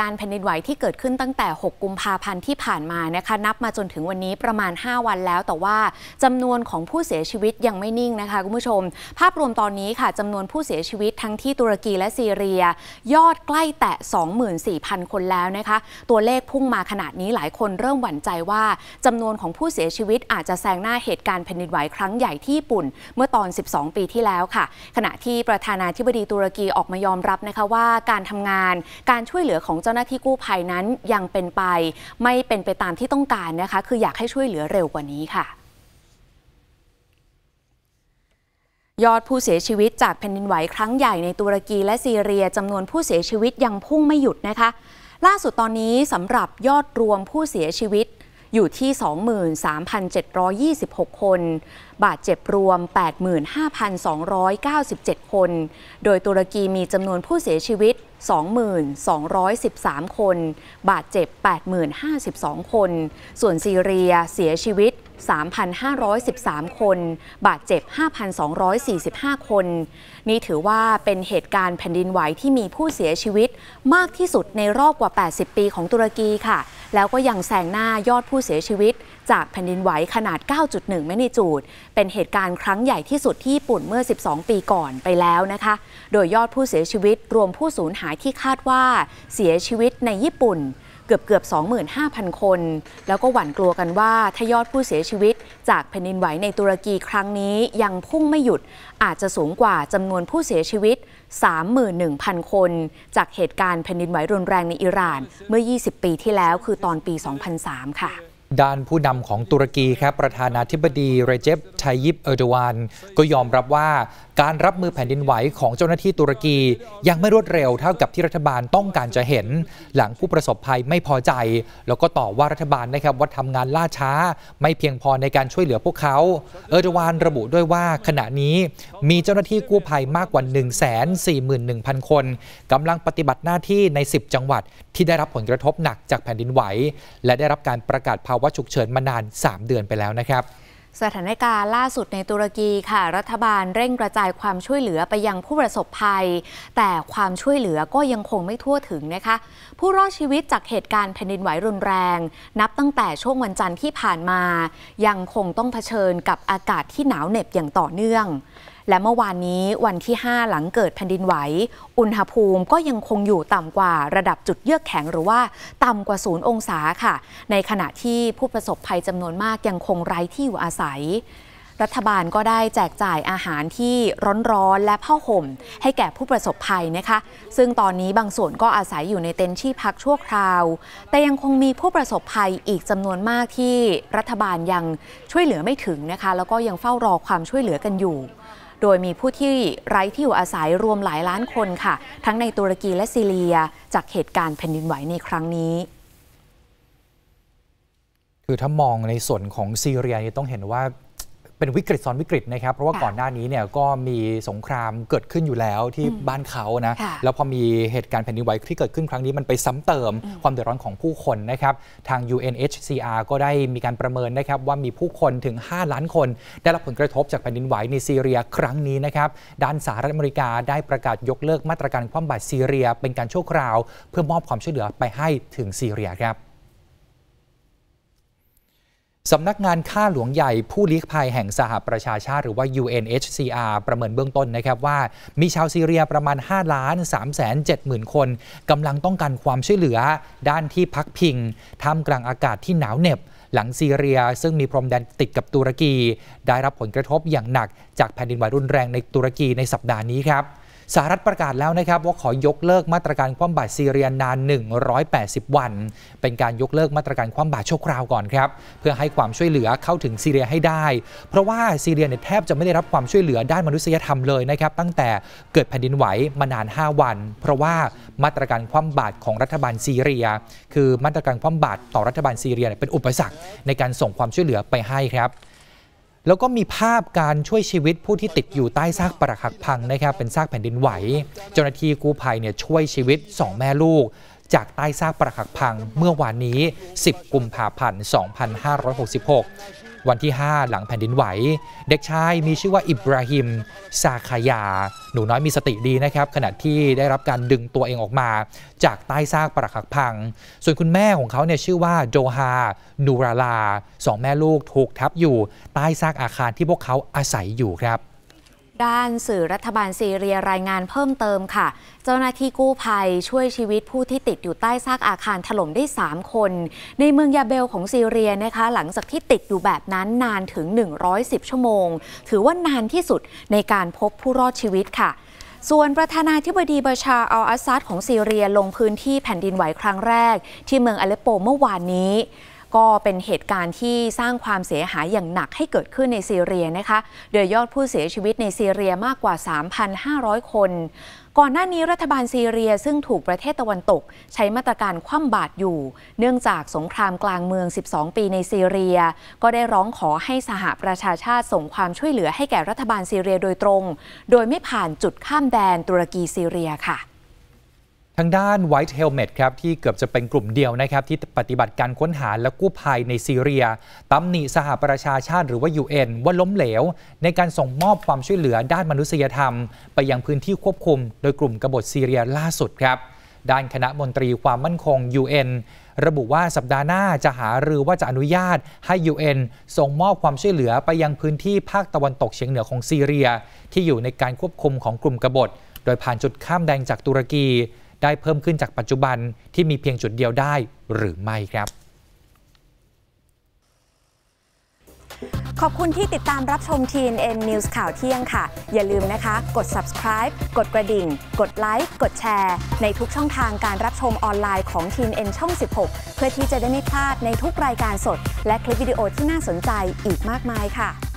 การณ์แผ่นดินไหวที่เกิดขึ้นตั้งแต่ 6 กุมภาพันธ์ที่ผ่านมานะคะนับมาจนถึงวันนี้ประมาณ 5 วันแล้วแต่ว่าจำนวนของผู้เสียชีวิตยังไม่นิ่งนะคะ คุณผู้ชม ภาพรวมตอนนี้ค่ะจำนวนผู้เสียชีวิตทั้งที่ตุรกีและซีเรีย ยอดใกล้แตะ24,000 คนแล้วนะคะ ตัวเลขพุ่งมาขนาดนี้หลายคนเริ่มหวั่นใจว่า จำนวนของผู้เสียชีวิต อาจจะแซงหน้าเหตุการณ์แผ่นดินไหวครั้งใหญ่ที่ญี่ปุ่น เมื่อตอน 12 ปีที่แล้วค่ะ ขณะที่ประธานาธิบดีตุรกีออกมายอมรับนะคะว่า การทำงานการช่วยเหลือของจ้าหน้าที่กู้ภัยนั้นยังเป็นไปไม่เป็นไปตามที่ต้องการนะคะคืออยากให้ช่วยเหลือเร็วกว่านี้ค่ะ ยอดผู้เสียชีวิตจากแผ่นดินไหวครั้งใหญ่ในตุรกีและซีเรียจำนวนผู้เสียชีวิตยังพุ่งไม่หยุดนะคะ ล่าสุดตอนนี้สำหรับยอดรวมผู้เสียชีวิตอยู่ที่ 23,726 คน บาดเจ็บรวม 85,297 คน โดยตุรกีมีจำนวนผู้เสียชีวิต 22,213 คน บาดเจ็บ8,052 คน ส่วนซีเรียเสียชีวิต 3,513 คน บาดเจ็บ 5,245 คน นี่ถือว่าเป็นเหตุการณ์แผ่นดินไหวที่มีผู้เสียชีวิตมากที่สุดในรอบกว่า 80 ปีของตุรกีค่ะแล้วก็ยังแซงหน้ายอดผู้เสียชีวิตจากแผ่นดินไหวขนาด 9.1แมกนิจูด เป็นเหตุการณ์ครั้งใหญ่ที่สุดที่ญี่ปุ่นเมื่อ 12 ปีก่อนไปแล้วนะคะ โดยยอดผู้เสียชีวิตรวมผู้สูญหายที่คาดว่าเสียชีวิตในญี่ปุ่น เกือบเกือบ 25,000 คน แล้วก็หวั่นกลัวกันว่าถ้ายอดผู้เสียชีวิตจากแผ่นดินไหวในตุรกีครั้งนี้ยังพุ่งไม่หยุดอาจจะสูงกว่าจำนวนผู้เสียชีวิต31,000 คน จากเหตุการณ์แผ่นดินไหวรุนแรงในอิหร่าน เมื่อ 20 ปีที่แล้วคือตอนปี 2003 ค่ะ ด้านผู้นำของตุรกีครับประธานาธิบดี เรเจปไทยิปเออร์โดวานก็ยอมรับว่าการรับมือแผ่นดินไหวของเจ้าหน้าที่ตุรกียังไม่รวดเร็วเท่ากับที่รัฐบาลต้องการจะเห็นหลังผู้ประสบภัยไม่พอใจ แล้วก็ต่อว่ารัฐบาลนะครับว่าทำงานล่าช้าไม่เพียงพอในการช่วยเหลือพวกเขา เออร์ดวานระบุด้วยว่าขณะนี้มีเจ้าหน้าที่กู้ภัยมากกว่า 1 4 1 0 0 0 คนกำลังปฏิบัติหน้าที่ใน 10 จังหวัด ที่ได้รับผลกระทบหนักจากแผ่นดินไหว และได้รับการประกาศภาวะฉุกเฉินมานาน 3 เดือนไปแล้วนะครับสถานการณ์ล่าสุดในตุรกีค่ะ รัฐบาลเร่งกระจายความช่วยเหลือไปยังผู้ประสบภัย แต่ความช่วยเหลือก็ยังคงไม่ทั่วถึงนะคะ ผู้รอดชีวิตจากเหตุการณ์แผ่นดินไหวรุนแรง นับตั้งแต่ช่วงวันจันทร์ที่ผ่านมา ยังคงต้องเผชิญกับอากาศที่หนาวเหน็บอย่างต่อเนื่องและเมื่อวานนี้วันที่ 5 หลังเกิดแผ่นดินไหว อุณหภูมิก็ยังคงอยู่ต่ำกว่าระดับจุดเยือกแข็ง หรือว่าต่ำกว่าศูนย์องศาค่ะ ในขณะที่ผู้ประสบภัยจำนวนมากยังคงไร้ที่อยู่อาศัย รัฐบาลก็ได้แจกจ่ายอาหารที่ร้อนๆและผ้าห่ม ให้แก่ผู้ประสบภัยนะคะ ซึ่งตอนนี้บางส่วนก็อาศัยอยู่ในเต็นท์ที่พักชั่วคราว แต่ยังคงมีผู้ประสบภัยอีกจำนวนมากที่รัฐบาลยังช่วยเหลือไม่ถึงนะคะแล้วก็ยังเฝ้ารอความช่วยเหลือกันอยู่โดยมีผู้ที่ไร้ที่อยู่อาศัยรวมหลายล้านคนค่ะ ทั้งในตุรกีและซีเรีย จากเหตุการณ์แผ่นดินไหวในครั้งนี้ คือถ้ามองในส่วนของซีเรียนี่ต้องเห็นว่าเป็นวิกฤตซ้อนวิกฤตนะครับเพราะว่าก่อนหน้านี้เนี่ยก็มีสงครามเกิดขึ้นอยู่แล้วที่บ้านเขานะ แล้วพอมีเหตุการณ์แผ่นดินไหวที่เกิดขึ้นครั้งนี้มันไปซ้ำเติมความเดือดร้อนของผู้คนนะครับ ทาง UNHCR ก็ได้มีการประเมินนะครับ ว่ามีผู้คนถึง 5 ล้านคนได้รับผลกระทบจากแผ่นดินไหวในซีเรียครั้งนี้นะครับด้านสหรัฐอเมริกาได้ประกาศยกเลิกมาตรการคว่ำบาตรซีเรีย เป็นการชั่วคราว เพื่อมอบความช่วยเหลือไปให้ถึงซีเรียครับสำนักงานค่าหลวงใหญ่ผู้ลี้ภัยแห่งสหประชาชาติ หรือว่า UNHCR ประเมินเบื้องต้นนะครับว่า มีชาวซีเรียประมาณ5ล้าน3แสน7หมื่นคนกำลังต้องการความช่วยเหลือด้านที่พักพิงท่ามกลางอากาศที่หนาวเหน็บ หลังซีเรีย ซึ่งมีพรมแดนติดกับตุรกี ได้รับผลกระทบอย่างหนักจากแผ่นดินไหวรุนแรงในตุรกีในสัปดาห์นี้ครับสหรัฐประกาศแล้วนะครับว่าขอยกเลิกมาตรการคว่ำบาตรซีเรียนาน 180 วัน เป็นการยกเลิกมาตรการคว่ำบาตรชั่วคราวก่อนครับ เพื่อให้ความช่วยเหลือเข้าถึงซีเรียให้ได้ เพราะว่าซีเรียเนี่ยแทบจะไม่ได้รับความช่วยเหลือด้านมนุษยธรรมเลยนะครับตั้งแต่เกิดแผ่นดินไหวมานาน 5 วัน เพราะว่ามาตรการคว่ำบาตรของรัฐบาลซีเรีย คือมาตรการคว่ำบาตรต่อรัฐบาลซีเรียเป็นอุปสรรคในการส่งความช่วยเหลือไปให้ครับแล้วก็มีภาพการช่วยชีวิตผู้ที่ติดอยู่ใต้ซากปรักหักพังนะครับเป็นซากแผ่นดินไหว เจ้าหน้าที่กู้ภัยเนี่ยช่วยชีวิต 2 แม่ลูก จากใต้ซากปรักหักพังเมื่อวานนี้ 10 กุมภาพันธ์ 2566วันที่ 5 หลังแผ่นดินไหว เด็กชายมีชื่อว่าอิบราฮิม ซาคายา หนูน้อยมีสติดีนะครับ ขณะที่ได้รับการดึงตัวเองออกมา จากใต้ซากปรักหักพัง ส่วนคุณแม่ของเขาเนี่ยชื่อว่าโจฮา นูราลาสองแม่ลูกถูกทับอยู่ใต้ซากอาคารที่พวกเขาอาศัยอยู่ครับด้านสื่อรัฐบาลซีเรียรายงานเพิ่มเติมค่ะ เจ้าหน้าที่กู้ภัยช่วยชีวิตผู้ที่ติดอยู่ใต้ซากอาคารถล่มได้ 3 คน ในเมืองยาเบลของซีเรียนะคะหลังจากที่ติดอยู่แบบนั้นนานถึง 110 ชั่วโมง ถือว่านานที่สุดในการพบผู้รอดชีวิตค่ะ ส่วนประธานาธิบดีบาชาอัลอาซัดของซีเรียลงพื้นที่แผ่นดินไหวครั้งแรก ที่เมืองอเลปโปเมื่อวานนี้ก็เป็นเหตุการณ์ที่สร้างความเสียหายอย่างหนักให้เกิดขึ้นในซีเรียนะคะ โดยยอดผู้เสียชีวิตในซีเรียมากกว่า 3,500 คน ก่อนหน้านี้รัฐบาลซีเรียซึ่งถูกประเทศตะวันตก ใช้มาตรการคว่ำบาตรอยู่ เนื่องจากสงครามกลางเมือง 12 ปีในซีเรีย ก็ได้ร้องขอให้สหประชาชาติส่งความช่วยเหลือให้แก่รัฐบาลซีเรียโดยตรง โดยไม่ผ่านจุดข้ามแดนตุรกีซีเรียค่ะทางด้าน White Helmet ครับที่เกือบจะเป็นกลุ่มเดียวนะครับที่ปฏิบัติการค้นหาและกู้ภัยในซีเรียตำหนิสหประชาชาติหรือว่า UN ว่าล้มเหลว ในการส่งมอบความช่วยเหลือด้านมนุษยธรรม ไปยังพื้นที่ควบคุมโดยกลุ่มกบฏซีเรียล่าสุดครับ ด้านคณะมนตรีความมั่นคง UN ระบุว่าสัปดาห์หน้าจะหารือว่าจะอนุญาต ให้ UN ส่งมอบความช่วยเหลือไปยังพื้นที่ภาคตะวันตกเฉียงเหนือของซีเรีย ที่อยู่ในการควบคุมของกลุ่มกบฏ โดยผ่านจุดข้ามแดงจากตุรกีได้เพิ่มขึ้นจากปัจจุบันที่มีเพียงจุดเดียวได้หรือไม่ครับ ขอบคุณที่ติดตามรับชม TNN News ข่าวเที่ยงค่ะ อย่าลืมนะคะ กด subscribe กดกระดิ่ง กดไลค์ กดแชร์ ในทุกช่องทางการรับชมออนไลน์ของ TNN ช่อง 16 เพื่อที่จะได้ไม่พลาดในทุกรายการสด และคลิปวิดีโอที่น่าสนใจอีกมากมายค่ะ